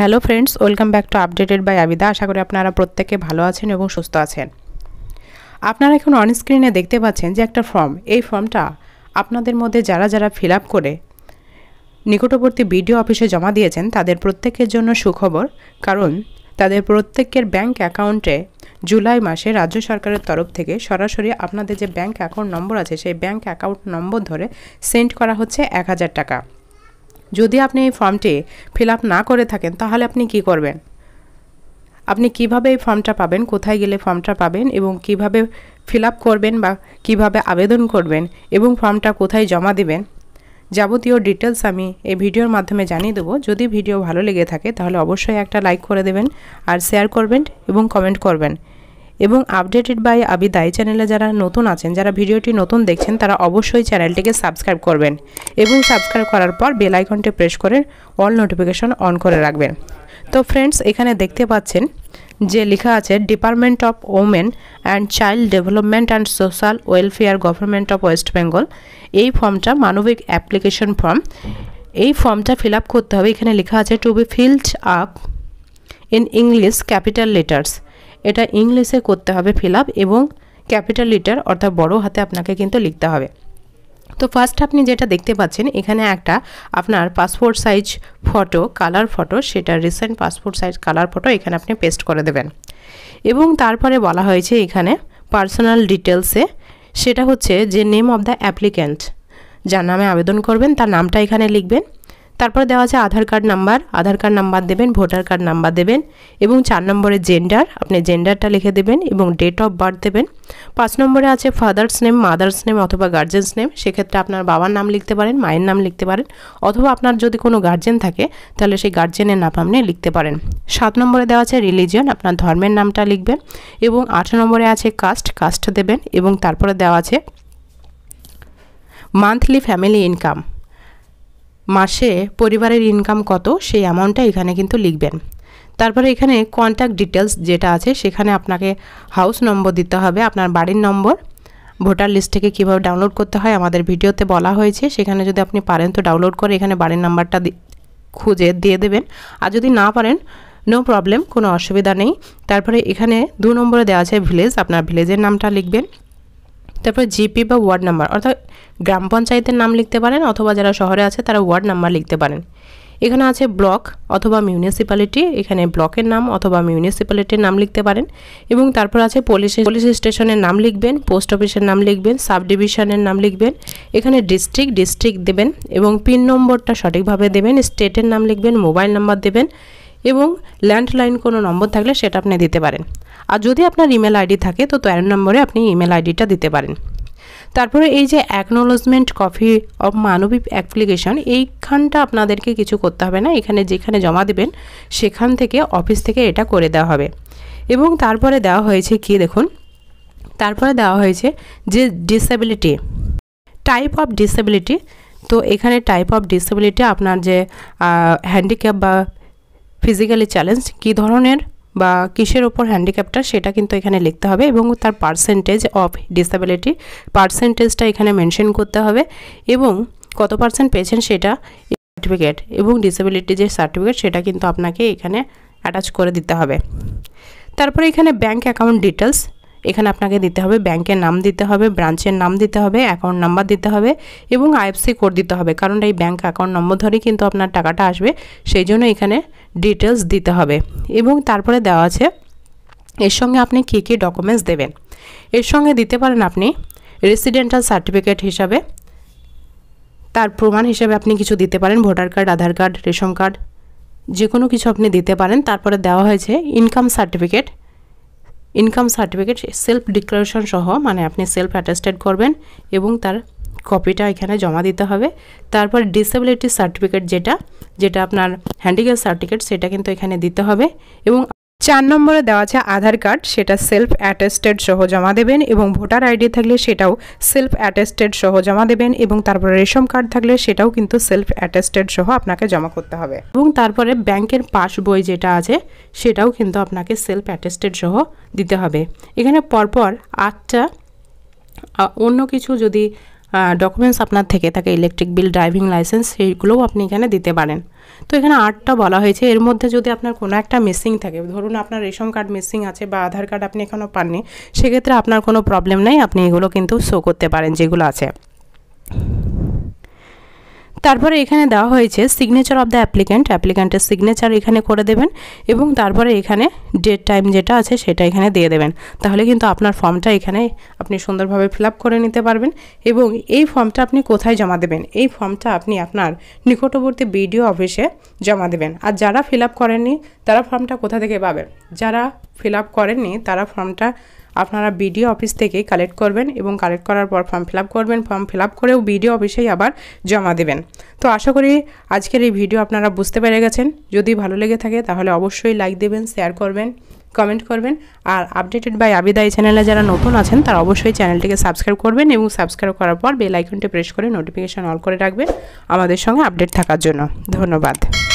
hello friends welcome back to updated by Abida আশা করি আপনারা প্রত্যেকে ভালো আছেন এবং সুস্থ আছেন আপনারা এখন অনস্ক্রিনে দেখতে পাচ্ছেন যে একটা ফর্ম এই ফর্মটা আপনাদের মধ্যে যারা যারা ফিল করে নিকটবর্তী বিডিও অফিসে জমা দিয়েছেন তাদের প্রত্যেকের জন্য সুখবর কারণ তাদের প্রত্যেকের ব্যাংক অ্যাকাউন্টে জুলাই মাসে রাজ্য সরকারের তরফ থেকে সরাসরি আপনাদের যে ব্যাংক অ্যাকাউন্ট নম্বর আছে সেই ব্যাংক অ্যাকাউন্ট নম্বর ধরে সেন্ড করা হচ্ছে এক হাজার টাকা যদি আপনি এই ফর্মটি ফিল আপ না করে থাকেন তাহলে আপনি কি করবেন আপনি কিভাবে এই ফর্মটা পাবেন কোথায় গেলে ফর্মটা পাবেন এবং কিভাবে ফিল আপ করবেন বা কিভাবে আবেদন করবেন এবং ফর্মটা কোথায় জমা দেবেন যাবতীয় ডিটেলস আমি এই ভিডিওর মাধ্যমে জানিয়ে দেবো যদি ভিডিও ভালো লেগে থাকে তাহলে অবশ্যই একটা লাইক করে দেবেন আর শেয়ার করবেন এবং কমেন্ট করবেন এবং আপডেটেড বাই আবিদায় চ্যানেলে যারা নতুন আছেন যারা ভিডিওটি নতুন দেখছেন তারা অবশ্যই চ্যানেলটিকে সাবস্ক্রাইব করবেন এবং সাবস্ক্রাইব করার পর বেল আইকনটি প্রেস করে অল নোটিফিকেশন অন করে রাখবেন তো ফ্রেন্ডস এখানে দেখতে পাচ্ছেন যে লেখা আছে department of women and child development and social welfare government of West Bengal এই ফর্মটা মানবিক অ্যাপ্লিকেশন ফর্ম এই ফর্মটা ফিল আপ করতে হবে এখানে লেখা আছে to be filled up in English capital letters এটা ইংলিশে করতে হবে ফিল আপ এবং ক্যাপিটাল লিটার অর্থাৎ বড় হাতে আপনাকে কিন্তু লিখতে হবে তো ফার্স্ট আপনি যেটা দেখতে পাচ্ছেন এখানে একটা আপনার passport size photo colour photo সেটা recent passport size colour photo এখানে আপনি পেস্ট করে দেবেন এবং তারপরে বলা হয়েছে এখানে পার্সোনাল ডিটেলসে সেটা হচ্ছে যে নেম অব দ্য অ্যাপ্লিক্যান্ট যার নামে আবেদন করবেন তার নামটা এখানে লিখবেন তারপর দেওয়া আছে Aadhaar card number Aadhaar card number দেবেন ভোটার কার্ড নাম্বার দেবেন এবং চার নম্বরে জেন্ডার আপনি জেন্ডারটা লিখে দেবেন এবং ডেট অফ বার্থ দেবেন পাঁচ নম্বরে আছে ফাদার্স নেম মাদার্স নেম অথবা গার্জেন্স নেম সেক্ষেত্রে আপনার বাবার নাম লিখতে পারেন মায়ের নাম লিখতে পারেন অথবা আপনার যদি কোনো গার্জেন থাকে তাহলে সেই গার্জেনের নাম আপনি লিখতে পারেন সাত নম্বরে দেওয়া আছে রিলিজিয়ন আপনার ধর্মের নামটা লিখবেন এবং আট নম্বরে আছে কাস্ট কাস্ট দেবেন এবং তারপরে দেওয়া আছে মান্থলি ফ্যামিলি ইনকাম মাসে পরিবারের ইনকাম কত সেই অ্যামাউন্টটা এখানে কিন্তু লিখবেন তারপরে এখানে কন্ট্যাক্ট ডিটেলস যেটা আছে সেখানে আপনাকে হাউস নম্বর দিতে হবে আপনার বাড়ির নম্বর ভোটার লিস্ট থেকে কীভাবে ডাউনলোড করতে হয় আমাদের ভিডিওতে বলা হয়েছে সেখানে যদি আপনি পারেন তো ডাউনলোড করে এখানে বাড়ির নাম্বারটা খুঁজে দিয়ে দেবেন আর যদি না পারেন নো প্রবলেম কোনো অসুবিধা নেই তারপরে এখানে দু নম্বরে দেওয়া আছে ভিলেজ আপনার ভিলেজের নামটা লিখবেন তারপর জিপি বা ওয়ার্ড নাম্বার অর্থাৎ গ্রাম পঞ্চায়েতের নাম লিখতে পারেন অথবা যারা শহরে আছে তারা ওয়ার্ড নাম্বার লিখতে পারেন এখানে আছে ব্লক অথবা মিউনিসিপ্যালিটি এখানে ব্লকের নাম অথবা মিউনিসিপ্যালিটির নাম লিখতে পারেন এবং তারপর আছে পুলিশ পুলিশ স্টেশনের নাম লিখবেন পোস্ট অফিসের নাম লিখবেন সাব ডিভিশনের নাম লিখবেন এখানে ডিস্ট্রিক্ট ডিস্ট্রিক্ট দেবেন এবং পিন নম্বরটা সঠিকভাবে দেবেন স্টেটের নাম লিখবেন মোবাইল নাম্বার দেবেন এবং ল্যান্ডলাইন কোনো নম্বর থাকলে সেটা আপনি দিতে পারেন আর যদি আপনার ইমেল আইডি থাকে তো তেরো নম্বরে আপনি ইমেল আইডিটা দিতে পারেন তারপরে এই যে acknowledgement copy of Manabik application এইখানটা আপনাদেরকে কিছু করতে হবে না এখানে যেখানে জমা দেবেন সেখান থেকে অফিস থেকে এটা করে দেওয়া হবে এবং তারপরে দেওয়া হয়েছে কি দেখুন তারপরে দেওয়া হয়েছে যে ডিসেবিলিটি টাইপ অফ ডিসেবিলিটি তো এখানে টাইপ অফ ডিসেবিলিটি আপনার যে হ্যান্ডিক্যাপ বা ফিজিক্যালি চ্যালেঞ্জ কী ধরনের বা কিসের ওপর হ্যান্ডিক্যাপটা সেটা কিন্তু এখানে লিখতে হবে এবং তার পার্সেন্টেজ অফ ডিসেবিলিটি পার্সেন্টেজটা এখানে মেনশন করতে হবে এবং কত পার্সেন্ট পেয়েছেন সেটা সার্টিফিকেট এবং ডিসেবিলিটি যে সার্টিফিকেট সেটা কিন্তু আপনাকে এখানে অ্যাটাচ করে দিতে হবে তারপরে এখানে ব্যাঙ্ক অ্যাকাউন্ট ডিটেলস এখানে আপনাকে দিতে হবে ব্যাংকের নাম দিতে হবে ব্রাঞ্চের নাম দিতে হবে অ্যাকাউন্ট নাম্বার দিতে হবে এবং আইএফসি কোড দিতে হবে কারণ এই ব্যাংক অ্যাকাউন্ট নম্বর ধরেই কিন্তু আপনার টাকাটা আসবে সেই জন্য এখানে ডিটেলস দিতে হবে এবং তারপরে দেওয়া আছে এর সঙ্গে আপনি কী কী ডকুমেন্টস দেবেন এর সঙ্গে দিতে পারেন আপনি রেসিডেন্টাল সার্টিফিকেট হিসাবে তার প্রমাণ হিসাবে আপনি কিছু দিতে পারেন voter card Aadhaar card ration card যে কোনো কিছু আপনি দিতে পারেন তারপরে দেওয়া হয়েছে income certificate income certificate self declaration সহ মানে আপনি সেলফ অ্যাটেস্টেড করবেন এবং তার কপিটা এখানে জমা দিতে হবে তারপর ডিসেবিলিটি সার্টিফিকেট যেটা যেটা আপনার হ্যান্ডিক্যাপ সার্টিফিকেট সেটা কিন্তু এখানে দিতে হবে এবং চার নম্বরে দেওয়া আছে আধার কার্ড সেটা সেলফ অ্যাটেস্টেড সহ জমা দেবেন এবং ভোটার আইডি থাকলে সেটাও সেলফ অ্যাটেস্টেড সহ জমা দেবেন এবং তারপরে রেশন কার্ড থাকলে সেটাও কিন্তু সেলফ অ্যাটেস্টেড সহ আপনাকে জমা করতে হবে এবং তারপরে ব্যাংকের পাস বই যেটা আছে সেটাও কিন্তু আপনাকে সেলফ অ্যাটেস্টেড সহ দিতে হবে এখানে পরপর আটটা অন্য কিছু যদি ডকুমেন্টস আপনার থেকে থাকে ইলেকট্রিক বিল ড্রাইভিং লাইসেন্স সেইগুলোও আপনি এখানে দিতে পারেন তো এখানে আটটা বলা হয়েছে এর মধ্যে যদি আপনার কোনো একটা মিসিং থাকে ধরুন আপনার রেশন কার্ড মিসিং আছে বা আধার কার্ড আপনি এখনও পাননি সেক্ষেত্রে আপনার কোনো প্রবলেম নেই আপনি এগুলো কিন্তু শো করতে পারেন যেগুলো আছে তারপরে এখানে দেওয়া হয়েছে সিগনেচার অফ দ্য অ্যাপ্লিক্যান্ট অ্যাপ্লিক্যান্টের সিগনেচার এখানে করে দেবেন এবং তারপরে এখানে ডেট টাইম যেটা আছে সেটা এখানে দিয়ে দেবেন তাহলে কিন্তু আপনার ফর্মটা এখানে আপনি সুন্দরভাবে ফিল করে নিতে পারবেন এবং এই ফর্মটা আপনি কোথায় জমা দেবেন এই ফর্মটা আপনি আপনার নিকটবর্তী বিডিও অফিসে জমা দেবেন আর যারা ফিল করেননি তারা ফর্মটা কোথা থেকে পাবেন যারা ফিল করেননি তারা ফর্মটা আপনারা বিডিও অফিস থেকে কালেক্ট করবেন এবং কালেক্ট করার পর ফর্ম ফিল করবেন ফর্ম ফিল করেও বিডিও অফিসেই আবার জমা দেবেন তো আশা করি আজকের এই ভিডিও আপনারা বুঝতে পেরে গেছেন যদি ভালো লেগে থাকে তাহলে অবশ্যই লাইক দেবেন শেয়ার করবেন কমেন্ট করবেন আর আপডেটেড বাই আবিদা এই চ্যানেলে যারা নতুন আছেন তারা অবশ্যই চ্যানেলটিকে সাবস্ক্রাইব করবেন এবং সাবস্ক্রাইব করার পর বেল আইকনটি প্রেস করে নোটিফিকেশান অল করে রাখবেন আমাদের সঙ্গে আপডেট থাকার জন্য ধন্যবাদ